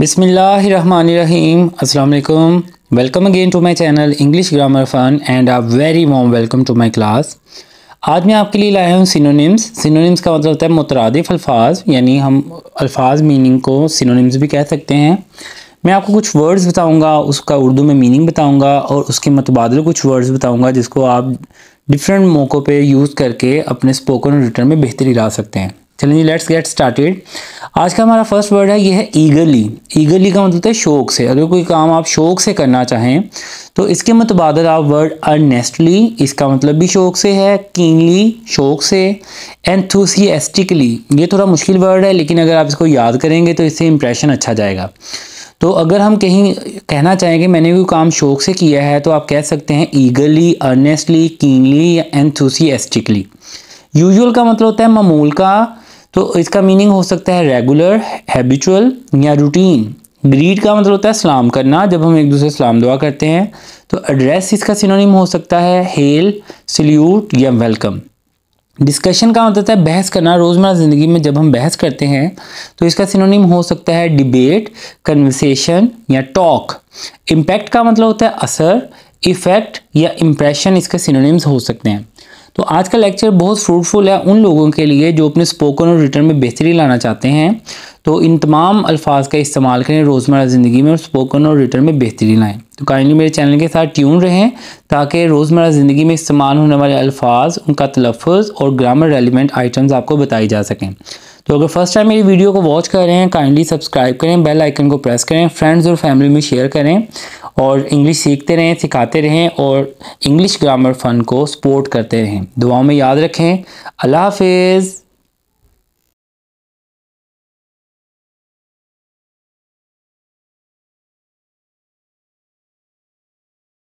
बिसमीम् अल्लाम welcome again to my channel English grammar fun and a very warm welcome to my class आज मैं आपके लिए लाया हूँ सिनोनिम्स सिनोनिम्स का मतलब होता है मुतरदफ़ अल्फाज यानी हम अल्फाज मीनिंग को सिनोनिम्स भी कह सकते हैं मैं आपको कुछ वर्ड्स बताऊँगा उसका उर्दू में मीनिंग बताऊँगा और उसके मतबादल कुछ वर्ड्स बताऊँगा जिसको आप डिफरेंट मौक़ों पर यूज़ करके अपने स्पोकन रिटर्न में बेहतरी ला सकते हैं चलिए लेट्स गेट स्टार्टेड आज का हमारा फर्स्ट वर्ड है ये है ईगली ईगली का मतलब है शौक से अगर कोई काम आप शौक से करना चाहें तो इसके मतबादल आप वर्ड अर्नेस्टली इसका मतलब भी शौक से है कीनली शौक से एंथुसिएस्टिकली ये थोड़ा मुश्किल वर्ड है लेकिन अगर आप इसको याद करेंगे तो इससे इंप्रेशन अच्छा जाएगा तो अगर हम कहीं कहना चाहें कि मैंने कोई काम शौक से किया है तो आप कह सकते हैं ईगली अर्नेस्टली कीनली या एंथुसिएस्टिकली यूजुअल का मतलब होता है मामूल का तो इसका मीनिंग हो सकता है रेगुलर हैबिचुअल या रूटीन ग्रीड का मतलब होता है सलाम करना जब हम एक दूसरे सलाम दुआ करते हैं तो एड्रेस इसका सिनोनिम हो सकता है हेल सल्यूट या वेलकम डिस्कशन का मतलब होता है बहस करना रोज़मर्रा ज़िंदगी में जब हम बहस करते हैं तो इसका सिनोनिम हो सकता है डिबेट कन्वर्सेशन या टॉक इम्पैक्ट का मतलब होता है असर इफ़ेक्ट या इम्प्रेशन इसके सिनोनिम्स हो सकते हैं तो आज का लेक्चर बहुत फ्रूटफुल है उन लोगों के लिए जो अपने स्पोकन और रिटर्न में बेहतरी लाना चाहते हैं तो इन तमाम अल्फाज का इस्तेमाल करें रोज़मर्रा ज़िंदगी में और स्पोकन और रिटर्न में बेहतरी लाएँ तो काइंडली मेरे चैनल के साथ ट्यून रहें ताकि रोज़मर्रा ज़िंदगी में इस्तेमाल होने वाले अल्फाज उनका तलफ़ और ग्रामर रेलिवेंट आइटम्स आपको बताई जा सकें तो अगर फर्स्ट टाइम मेरी वीडियो को वॉच कर रहे हैं काइंडली सब्सक्राइब करें बेल आइकन को प्रेस करें फ्रेंड्स और फैमिली में शेयर करें और इंग्लिश सीखते रहें सिखाते रहें और इंग्लिश ग्रामर फन को सपोर्ट करते रहें दुआओं में याद रखें अल्लाह हाफिज़